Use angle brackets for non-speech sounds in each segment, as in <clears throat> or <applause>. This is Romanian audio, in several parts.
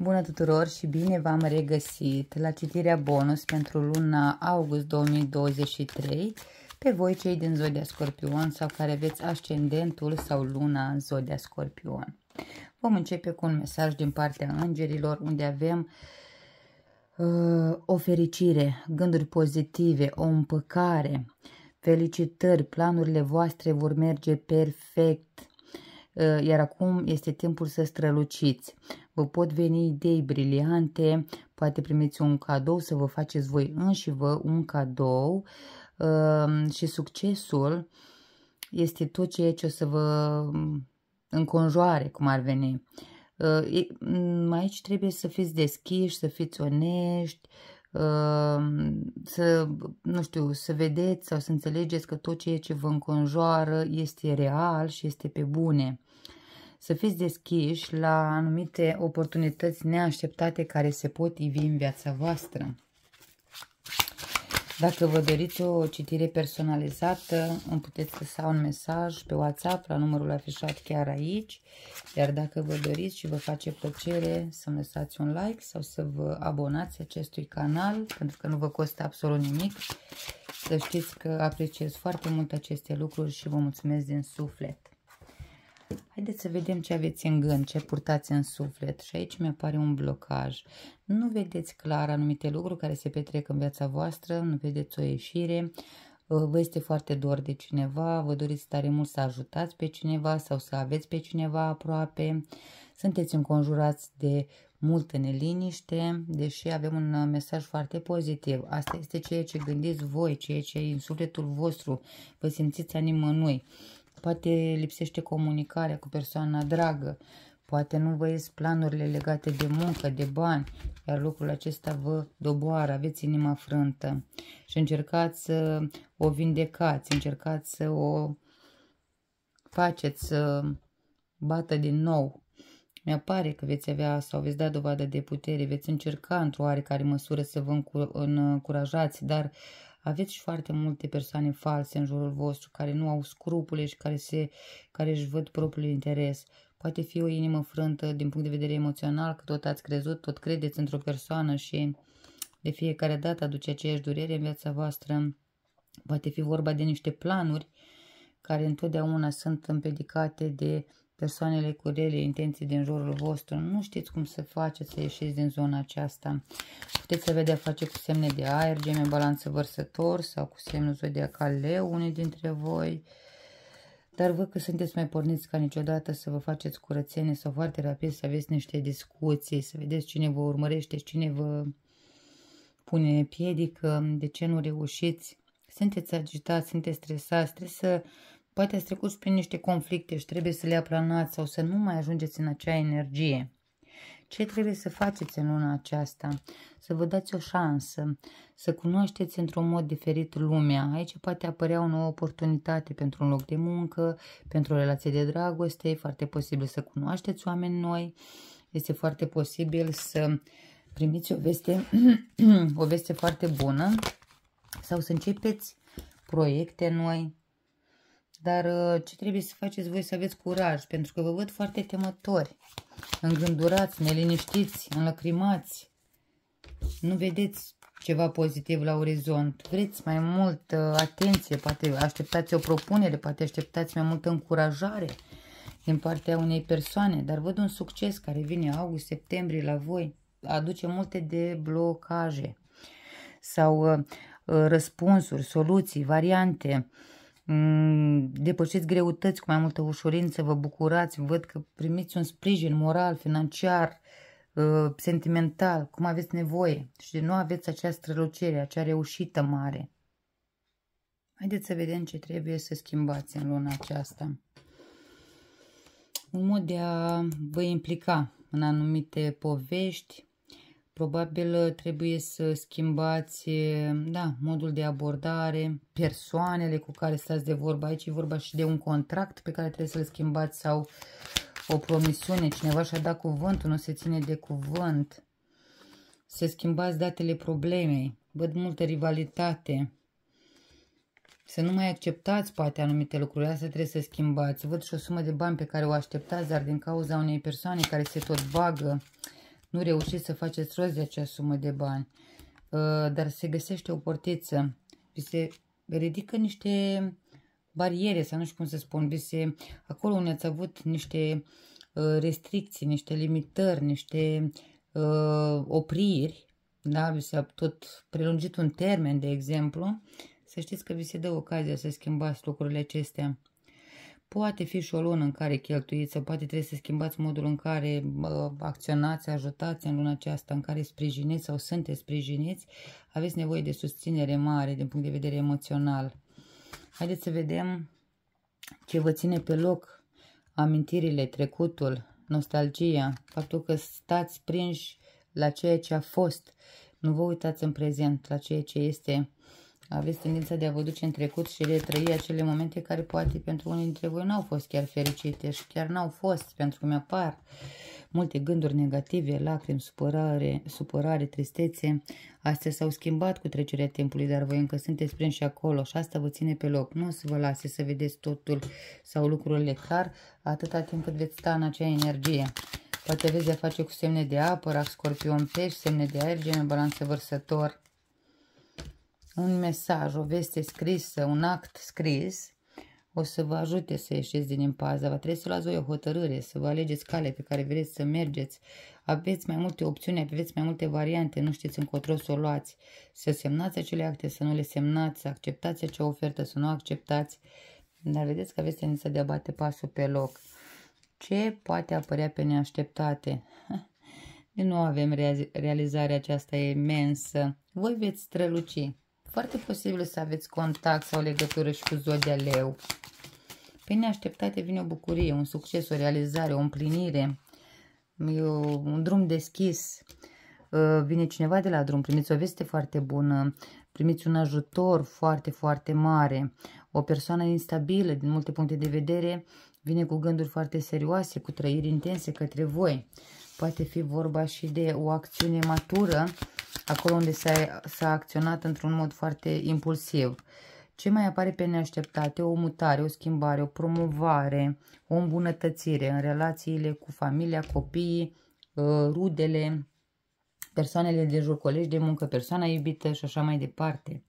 Bună tuturor și bine v-am regăsit la citirea bonus pentru luna august 2023 pe voi cei din Zodia Scorpion sau care aveți ascendentul sau luna în Zodia Scorpion. Vom începe cu un mesaj din partea îngerilor unde avem uh, o fericire, gânduri pozitive, o împăcare, felicitări, planurile voastre vor merge perfect, uh, iar acum este timpul să străluciți vă pot veni idei briliante, poate primiți un cadou să vă faceți voi înși vă un cadou ehm, și succesul este tot ceea ce o să vă înconjoare, cum ar veni. Ehm, aici trebuie să fiți deschiși, să fiți onești, ehm, să, nu știu, să vedeți sau să înțelegeți că tot ceea ce vă înconjoară este real și este pe bune să fiți deschiși la anumite oportunități neașteptate care se pot ivi în viața voastră. Dacă vă doriți o citire personalizată, îmi puteți lăsa un mesaj pe WhatsApp la numărul afișat chiar aici. Iar dacă vă doriți și vă face plăcere să-mi lăsați un like sau să vă abonați acestui canal, pentru că nu vă costă absolut nimic, să știți că apreciez foarte mult aceste lucruri și vă mulțumesc din suflet. Haideți să vedem ce aveți în gând, ce purtați în suflet și aici mi-apare un blocaj. Nu vedeți clar anumite lucruri care se petrec în viața voastră, nu vedeți o ieșire, uh, vă este foarte dor de cineva, vă doriți tare mult să ajutați pe cineva sau să aveți pe cineva aproape, sunteți înconjurați de multă neliniște, deși avem un uh, mesaj foarte pozitiv. Asta este ceea ce gândiți voi, ceea ce e în sufletul vostru, vă simțiți anima noi. Poate lipsește comunicarea cu persoana dragă, poate nu vă ies planurile legate de muncă, de bani, iar lucrul acesta vă doboară, aveți inima frântă și încercați să o vindecați, încercați să o faceți să bată din nou. Mi-apare că veți avea sau veți da dovadă de putere, veți încerca într-o oarecare măsură să vă încurajați, dar uh, aveți și foarte multe persoane false în jurul vostru care nu au scrupule și care, se, care își văd propriul interes. Poate fi o inimă frântă din punct de vedere emoțional, că tot ați crezut, tot credeți într-o persoană și de fiecare dată aduce aceeași durere în viața voastră. Poate fi vorba de niște planuri care întotdeauna sunt împedicate de persoanele cu rele intenții din jurul vostru. Nu știți cum să faceți să ieșiți din zona aceasta. Puteți avea de a face cu semne de aer, geme, balanță vărsător sau cu semnul zodiacal leu, unii dintre voi. Dar vă că sunteți mai porniți ca niciodată să vă faceți curățenie sau foarte rapid să aveți niște discuții, să vedeți cine vă urmărește, cine vă pune piedică, de ce nu reușiți. Sunteți agitați, sunteți stresați, trebuie să Poate ați trecut prin niște conflicte și trebuie să le aplanați sau să nu mai ajungeți în acea energie. Ce trebuie să faceți în luna aceasta? Să vă dați o șansă, să cunoașteți într-un mod diferit lumea. Aici poate apărea o nouă oportunitate pentru un loc de muncă, pentru o relație de dragoste, e foarte posibil să cunoașteți oameni noi, este foarte posibil să primiți o veste, <clears throat> o veste foarte bună sau să începeți proiecte noi, dar uh, ce trebuie să faceți voi să aveți curaj, pentru că vă văd foarte temători, îngândurați, neliniștiți, înlăcrimați. Nu vedeți ceva pozitiv la orizont. Vreți mai mult uh, atenție, poate așteptați o propunere, poate așteptați mai multă încurajare din partea unei persoane, dar văd un succes care vine august-septembrie la voi, aduce multe de blocaje sau uh, răspunsuri, soluții, variante, Mm, depășiți greutăți cu mai multă ușurință, vă bucurați, văd că primiți un sprijin moral, financiar, uh, sentimental, cum aveți nevoie și nu aveți acea strălucire, acea reușită mare. Haideți să vedem ce trebuie să schimbați în luna aceasta. Un mod de a vă implica în anumite povești, Probabil uh, trebuie să schimbați uh, da, modul de abordare, persoanele cu care stați de vorbă. Aici e vorba și de un contract pe care trebuie să-l schimbați sau o promisiune. Cineva și-a dat cuvântul, nu se ține de cuvânt. Să schimbați datele problemei. Văd multă rivalitate. Să nu mai acceptați poate anumite lucruri, asta trebuie să schimbați. Văd și o sumă de bani pe care o așteptați, dar din cauza unei persoane care se tot bagă, nu reușiți să faceți rost de acea sumă de bani, uh, dar se găsește o portiță, vi se ridică niște bariere, sau nu știu cum să spun, vi se, acolo unde ați avut niște uh, restricții, niște limitări, niște uh, opriri, da, vi s-a tot prelungit un termen, de exemplu, să știți că vi se dă ocazia să schimbați lucrurile acestea. Poate fi și o lună în care cheltuiți sau poate trebuie să schimbați modul în care uh, acționați, ajutați în luna aceasta, în care sprijiniți sau sunteți sprijiniți. Aveți nevoie de susținere mare din punct de vedere emoțional. Haideți să vedem ce vă ține pe loc amintirile, trecutul, nostalgia, faptul că stați prinși la ceea ce a fost. Nu vă uitați în prezent la ceea ce este aveți tendința de a vă duce în trecut și retrăi acele momente care poate pentru unii dintre voi n-au fost chiar fericite și chiar n-au fost, pentru că mi-apar multe gânduri negative, lacrimi, supărare, supărare, tristețe. Astea s-au schimbat cu trecerea timpului, dar voi încă sunteți prin și acolo și asta vă ține pe loc. Nu o să vă lase să vedeți totul sau lucrurile clar atâta timp cât veți sta în acea energie. Poate aveți de-a face cu semne de apă, rac, scorpion, pești, semne de aer, gen balanță vărsător un mesaj, o veste scrisă, un act scris, o să vă ajute să ieșiți din impaza. Vă trebuie să luați voi o hotărâre, să vă alegeți calea pe care vreți să mergeți. Aveți mai multe opțiuni, aveți mai multe variante, nu știți încotro să o luați. Să semnați acele acte, să nu le semnați, să acceptați acea ofertă, să nu o acceptați. Dar vedeți că aveți tendința de a bate pasul pe loc. Ce poate apărea pe neașteptate? <laughs> Nu nou avem realizarea aceasta imensă. Voi veți străluci. Foarte posibil să aveți contact sau legătură și cu Zodia Leu. Pe neașteptate vine o bucurie, un succes, o realizare, o împlinire, un drum deschis. Ă, vine cineva de la drum, primiți o veste foarte bună, primiți un ajutor foarte, foarte mare. O persoană instabilă, din multe puncte de vedere, vine cu gânduri foarte serioase, cu trăiri intense către voi. Poate fi vorba și de o acțiune matură, acolo unde s-a acționat într-un mod foarte impulsiv. Ce mai apare pe neașteptate? O mutare, o schimbare, o promovare, o îmbunătățire în relațiile cu familia, copiii, uh, rudele, persoanele de jur, colegi de muncă, persoana iubită și așa mai departe.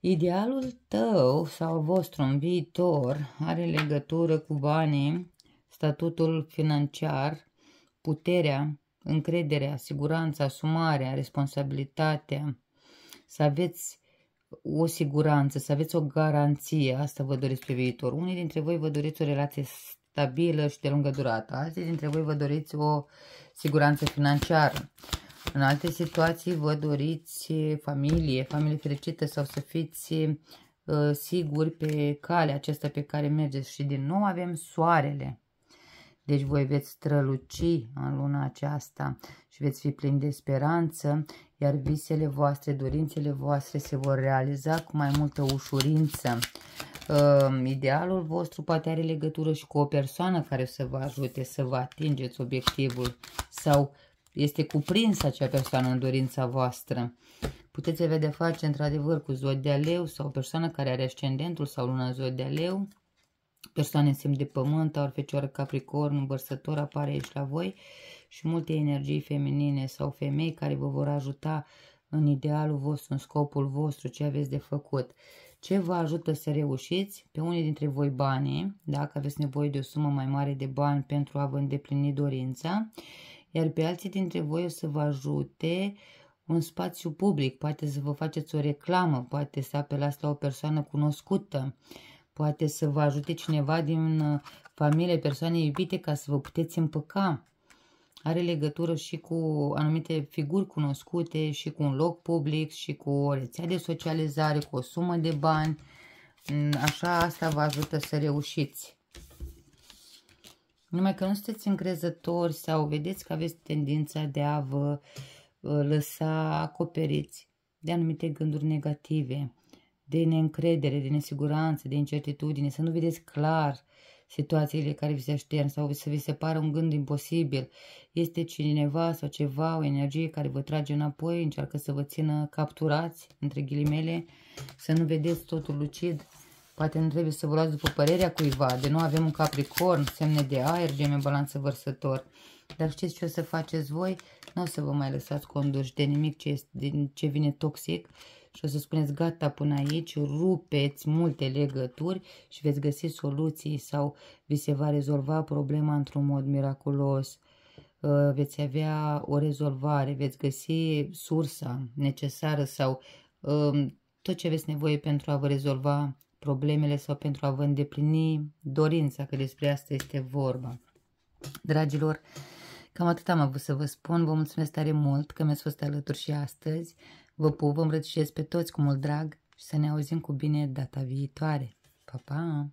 Idealul tău sau vostru în viitor are legătură cu banii, statutul financiar, puterea, încrederea, siguranța, asumarea, responsabilitatea, să aveți o siguranță, să aveți o garanție, asta vă doriți pe viitor. Unii dintre voi vă doriți o relație stabilă și de lungă durată, alții dintre voi vă doriți o siguranță financiară. În alte situații vă doriți familie, familie fericită sau să fiți uh, siguri pe calea aceasta pe care mergeți. Și din nou avem soarele. Deci voi veți străluci în luna aceasta și veți fi plini de speranță, iar visele voastre, dorințele voastre se vor realiza cu mai multă ușurință. Ă, idealul vostru poate are legătură și cu o persoană care să vă ajute să vă atingeți obiectivul sau este cuprinsă acea persoană în dorința voastră. Puteți avea de face într-adevăr cu zodia leu sau o persoană care are ascendentul sau luna zodia leu persoane în semn de pământ, ar fecioară capricorn, vărsător, apare aici la voi și multe energii feminine sau femei care vă vor ajuta în idealul vostru, în scopul vostru, ce aveți de făcut. Ce vă ajută să reușiți? Pe unii dintre voi banii, dacă aveți nevoie de o sumă mai mare de bani pentru a vă îndeplini dorința, iar pe alții dintre voi o să vă ajute un spațiu public, poate să vă faceți o reclamă, poate să apelați la o persoană cunoscută, Poate să vă ajute cineva din uh, familie, persoane iubite ca să vă puteți împăca. Are legătură și cu anumite figuri cunoscute și cu un loc public și cu o rețea de socializare, cu o sumă de bani. Mm, așa asta vă ajută să reușiți. Numai că nu sunteți încrezători sau vedeți că aveți tendința de a vă uh, lăsa acoperiți de anumite gânduri negative de neîncredere, de nesiguranță, de incertitudine, să nu vedeți clar situațiile care vi se aștern sau să vi se pară un gând imposibil. Este cineva sau ceva, o energie care vă trage înapoi, încearcă să vă țină capturați, între ghilimele, să nu vedeți totul lucid. Poate nu trebuie să vă luați după părerea cuiva, de nu avem un capricorn, semne de aer, geme, balanță vărsător. Dar știți ce o să faceți voi? Nu o să vă mai lăsați conduși de nimic ce, este, de, ce vine toxic și o să spuneți gata până aici, rupeți multe legături și veți găsi soluții sau vi se va rezolva problema într-un mod miraculos. Uh, veți avea o rezolvare, veți găsi sursa necesară sau um, tot ce aveți nevoie pentru a vă rezolva problemele sau pentru a vă îndeplini dorința, că despre asta este vorba. Dragilor, cam atât am avut să vă spun. Vă mulțumesc tare mult că mi-ați fost alături și astăzi. Vă pup, vă îmbrățișez pe toți cu mult drag și să ne auzim cu bine data viitoare. Pa, pa!